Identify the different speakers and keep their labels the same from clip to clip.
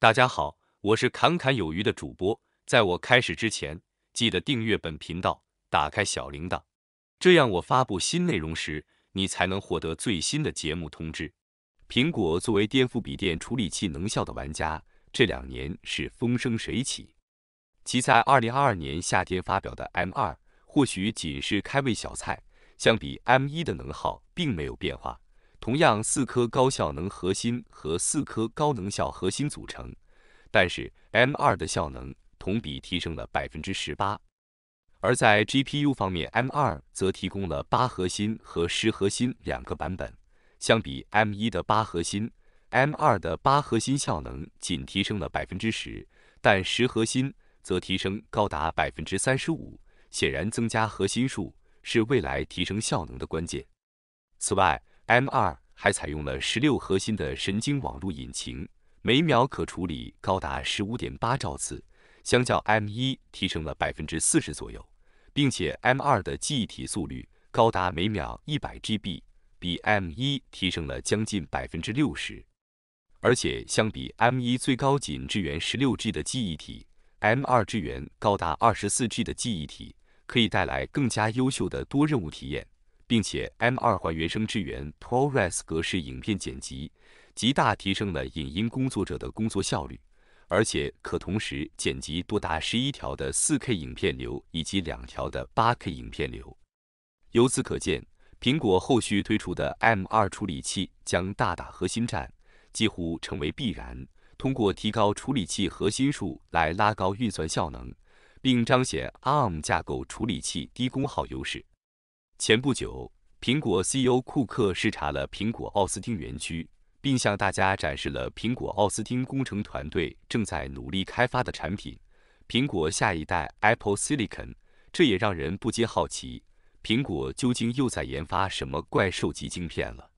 Speaker 1: 大家好，我是侃侃有余的主播。在我开始之前，记得订阅本频道，打开小铃铛，这样我发布新内容时，你才能获得最新的节目通知。苹果作为颠覆笔电处理器能效的玩家，这两年是风生水起。其在2022年夏天发表的 M2 或许仅是开胃小菜，相比 M1 的能耗并没有变化。同样，四颗高效能核心和四颗高能效核心组成，但是 M2 的效能同比提升了百分之十八。而在 GPU 方面，M2 则提供了八核心和十核心两个版本。相比 M1 的八核心，M2 的八核心效能仅提升了百分之十，但十核心则提升高达百分之三十五。显然，增加核心数是未来提升效能的关键。此外，M2 还采用了十六核心的神经网络引擎，每秒可处理高达15.8兆次，相较 M1 提升了百分之四十左右，并且 M2 的记忆体速率高达每秒 100GB，比 M1 提升了将近百分之六十。而且相比 M1 最高仅支援 16G 的记忆体，M2 支援高达 24G 的记忆体，可以带来更加优秀的多任务体验。并且 M2 原生支援 ProRes 格式影片剪辑，极大提升了影音工作者的工作效率，而且可同时剪辑多达十一条的 4K 影片流以及两条的 8K 影片流。由此可见，苹果后续推出的 M2 处理器将大打核心战，几乎成为必然。通过提高处理器核心数来拉高运算效能，并彰显 ARM 架构处理器低功耗优势。前不久，苹果 CEO 库克视察了苹果奥斯汀园区，并向大家展示了苹果奥斯汀工程团队正在努力开发的产品——苹果下一代 Apple Silicon。这也让人不禁好奇，苹果究竟又在研发什么怪兽级晶片了？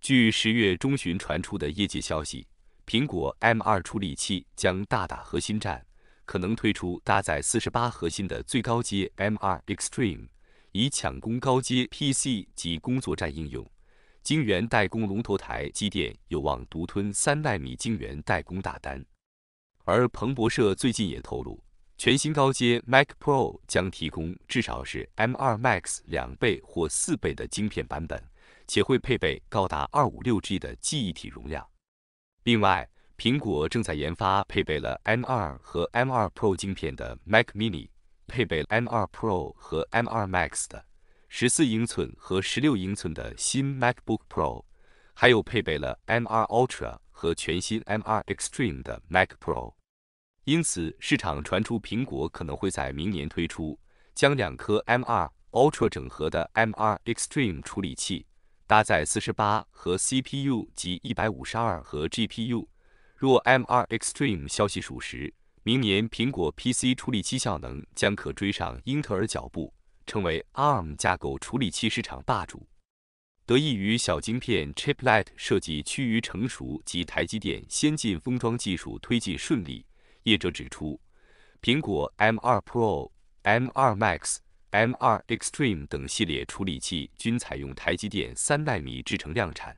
Speaker 1: 据十月中旬传出的业界消息，苹果 M2 处理器将大打核心战，可能推出搭载四十八核心的最高阶 M2 Extreme。以抢攻高阶 PC 及工作站应用，晶圆代工龙头台积电有望独吞三纳米晶圆代工大单。而彭博社最近也透露，全新高阶 Mac Pro 将提供至少是 M2 Max 两倍或四倍的晶片版本，且会配备高达二五六 G 的记忆体容量。另外，苹果正在研发配备了 M2 和 M2 Pro 晶片的 Mac Mini。配备 M2 Pro 和 M2 Max 的十四英寸和十六英寸的新 MacBook Pro，还有配备了 M2 Ultra 和全新 M2 Extreme 的 Mac Pro。因此，市场传出苹果可能会在明年推出将两颗 M2 Ultra 整合的 M2 Extreme 处理器，搭载四十八和 CPU 及一百五十二和 GPU。若 M2 Extreme 消息属实。明年，苹果 PC 处理器效能将可追上英特尔脚步，成为 ARM 架构处理器市场霸主。得益于小晶片 Chiplet 设计趋于成熟及台积电先进封装技术推进顺利，业者指出，苹果 M2 Pro、M2 Max、M2 Extreme 等系列处理器均采用台积电三纳米制成量产，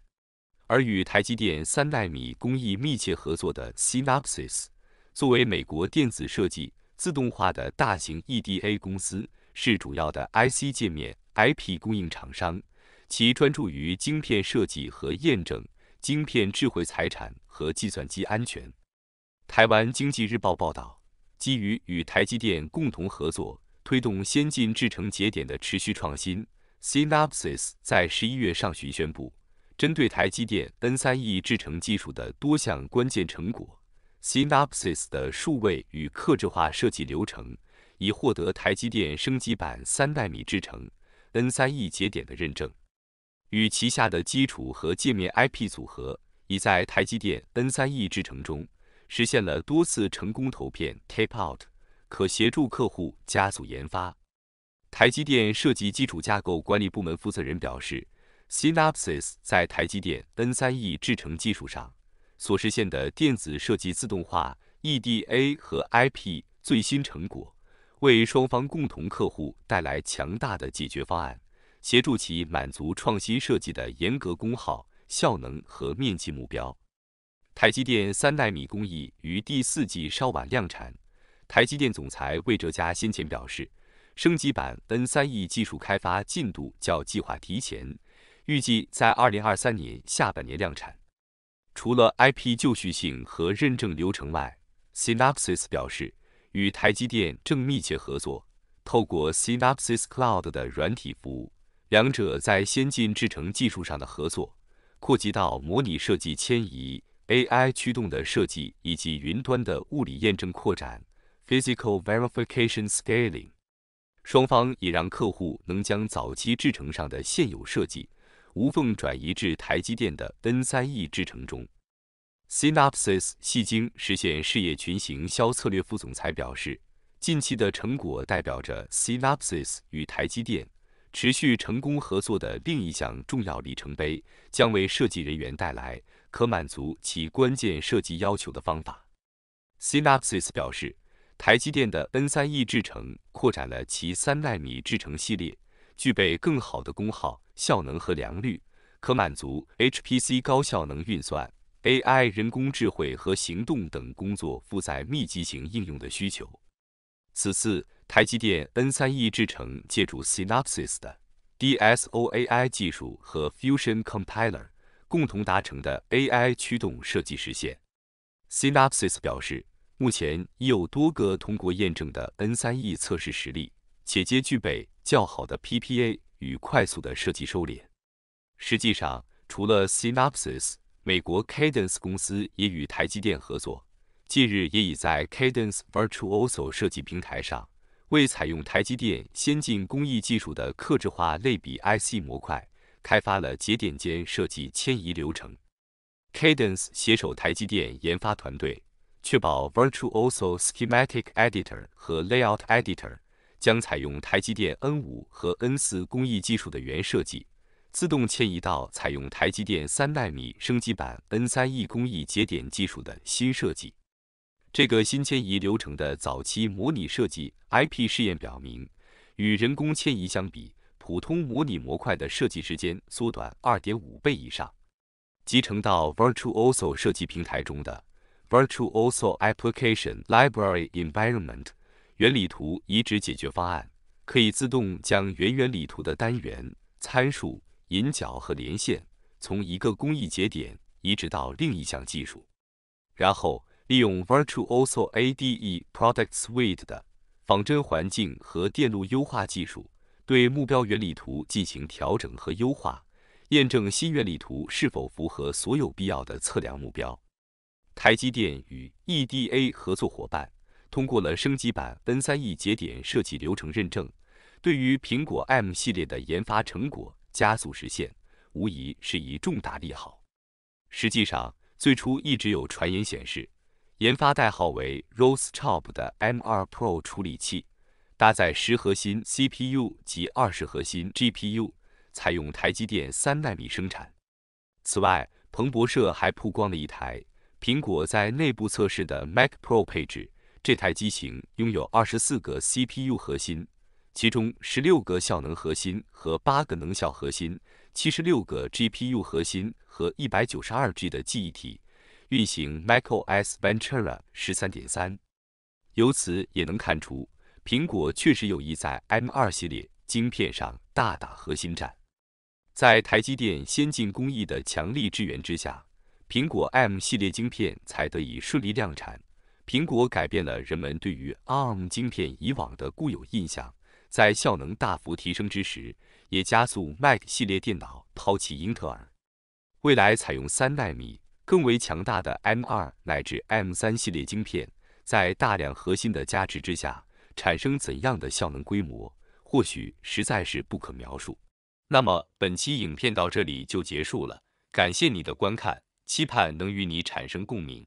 Speaker 1: 而与台积电三纳米工艺密切合作的 Synopsys。作为美国电子设计自动化的大型 EDA 公司，是主要的 IC 界面 IP 供应厂商。其专注于晶片设计和验证、晶片智慧财产和计算机安全。台湾经济日报报道，基于与台积电共同合作，推动先进制程节点的持续创新，Synopsys 在十一月上旬宣布，针对台积电 N3E 制程技术的多项关键成果。Synopsys 的数位与克制化设计流程已获得台积电升级版三纳米制程 N3E 节点的认证，与旗下的基础和界面 IP 组合已在台积电 N3E 制程中实现了多次成功投片 （tape out），可协助客户加速研发。台积电设计基础架构管理部门负责人表示，Synopsys 在台积电 N3E 制程技术上。所实现的电子设计自动化 （EDA） 和 IP 最新成果，为双方共同客户带来强大的解决方案，协助其满足创新设计的严格功耗、效能和面积目标。台积电三代米工艺于第四季稍晚量产。台积电总裁魏哲嘉先前表示，升级版 N3E 技术开发进度较计划提前，预计在二零二三年下半年量产。除了 IP 就绪性和认证流程外，Synopsys 表示，与台积电正密切合作，透过 Synopsys Cloud 的软体服务，两者在先进制程技术上的合作，扩及到模拟设计迁移、AI 驱动的设计以及云端的物理验证扩展 （Physical Verification Scaling）。双方也让客户能将早期制程上的现有设计。无缝转移至台积电的 N3E 制程中。Synopsys 戏精实现事业群行销策略副总裁表示，近期的成果代表着 Synopsys 与台积电持续成功合作的另一项重要里程碑，将为设计人员带来可满足其关键设计要求的方法。Synopsys 表示，台积电的 N3E 制程扩展了其三纳米制程系列。具备更好的功耗、效能和良率，可满足 HPC 高效能运算、AI 人工智能和行动等工作负载密集型应用的需求。此次台积电 N3E 制程借助 Synopsys 的 DSOAI 技术和 Fusion Compiler 共同达成的 AI 驱动设计实现。Synopsys 表示，目前已有多个通过验证的 N3E 测试实例，且皆具备。较好的 PPA 与快速的设计收敛。实际上，除了 Synopsys，美国 Cadence 公司也与台积电合作。近日也已在 Cadence Virtuoso 设计平台上，为采用台积电先进工艺技术的刻制化类比 IC 模块，开发了节点间设计迁移流程。Cadence 携手台积电研发团队，确保 Virtuoso Schematic Editor 和 Layout Editor。将采用台积电 N5 和 N4 工艺技术的原设计，自动迁移到采用台积电3纳米升级版 N3E 工艺节点技术的新设计。这个新迁移流程的早期模拟设计 IP 试验表明，与人工迁移相比，普通模拟模块的设计时间缩短2.5倍以上。集成到 Virtualoso 设计平台中的 Virtualoso Application Library Environment。原理图移植解决方案可以自动将原原理图的单元、参数、引脚和连线从一个工艺节点移植到另一项技术，然后利用 Virtuoso ADE Product Suite 的仿真环境和电路优化技术，对目标原理图进行调整和优化，验证新原理图是否符合所有必要的测量目标。台积电与 EDA 合作伙伴。通过了升级版 N3E 节点设计流程认证，对于苹果 M 系列的研发成果加速实现，无疑是一重大利好。实际上，最初一直有传言显示，研发代号为 Rosechop 的 M2 Pro 处理器，搭载十核心 CPU 及二十核心 GPU，采用台积电三纳米生产。此外，彭博社还曝光了一台苹果在内部测试的 Mac Pro 配置。这台机型拥有二十四个 CPU 核心，其中十六个效能核心和八个能效核心，七十六个 GPU 核心和一百九十二 G 的记忆体，运行 macOS Ventura 十三点三。由此也能看出，苹果确实有意在 M 二系列晶片上大打核心战。在台积电先进工艺的强力支援之下，苹果 M 系列晶片才得以顺利量产。苹果改变了人们对于 ARM 晶片以往的固有印象，在效能大幅提升之时，也加速 Mac 系列电脑抛弃英特尔。未来采用三纳米、更为强大的 M2 乃至 M3 系列芯片，在大量核心的加持之下，产生怎样的效能规模，或许实在是不可描述。那么本期影片到这里就结束了，感谢你的观看，期盼能与你产生共鸣。